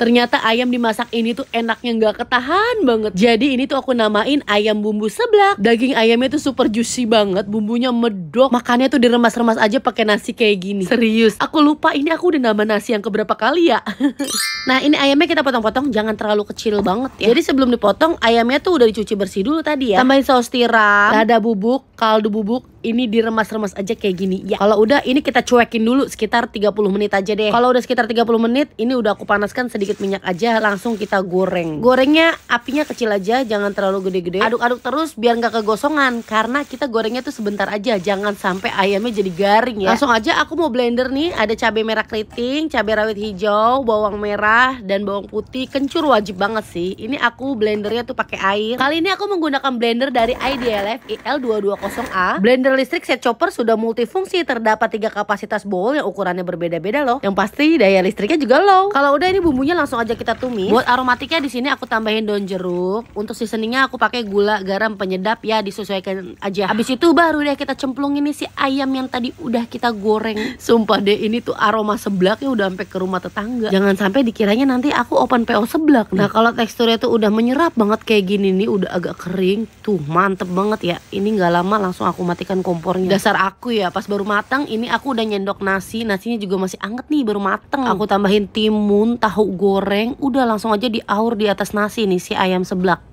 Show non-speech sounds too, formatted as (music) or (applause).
ternyata ayam dimasak ini tuh enaknya nggak ketahan banget jadi ini tuh aku namain ayam bumbu seblak daging ayamnya tuh super juicy banget bumbunya medok makannya tuh diremas-remas aja pakai nasi kayak gini serius aku lupa ini aku udah nama nasi yang keberapa kali ya (laughs) Nah ini ayamnya kita potong-potong jangan terlalu kecil banget ya Jadi sebelum dipotong ayamnya tuh udah dicuci bersih dulu tadi ya Tambahin saus tiram, lada bubuk, kaldu bubuk ini diremas-remas aja kayak gini ya. Kalau udah ini kita cuekin dulu sekitar 30 menit aja deh. Kalau udah sekitar 30 menit ini udah aku panaskan sedikit minyak aja langsung kita goreng. Gorengnya apinya kecil aja jangan terlalu gede-gede. Aduk-aduk terus biar nggak kegosongan karena kita gorengnya tuh sebentar aja jangan sampai ayamnya jadi garing ya. Langsung aja aku mau blender nih ada cabai merah keriting, cabai rawit hijau, bawang merah merah dan bawang putih kencur wajib banget sih. Ini aku blendernya tuh pakai air. Kali ini aku menggunakan blender dari IDLF IL 220 a Blender listrik set chopper sudah multifungsi, terdapat tiga kapasitas bowl yang ukurannya berbeda-beda loh. Yang pasti daya listriknya juga low. Kalau udah ini bumbunya langsung aja kita tumis. Buat aromatiknya di sini aku tambahin daun jeruk. Untuk seasoningnya aku pakai gula, garam, penyedap ya disesuaikan aja. Habis itu baru deh kita cemplungin ini si ayam yang tadi udah kita goreng. Sumpah deh ini tuh aroma seblaknya udah sampai ke rumah tetangga. Jangan sampai dikit kiranya nanti aku open PO seblak nih. Nah hmm. kalau teksturnya tuh udah menyerap banget kayak gini nih udah agak kering tuh mantep banget ya ini nggak lama langsung aku matikan kompornya dasar aku ya pas baru matang ini aku udah nyendok nasi nasinya juga masih anget nih baru mateng aku tambahin timun tahu goreng udah langsung aja diaur di atas nasi nih si ayam seblak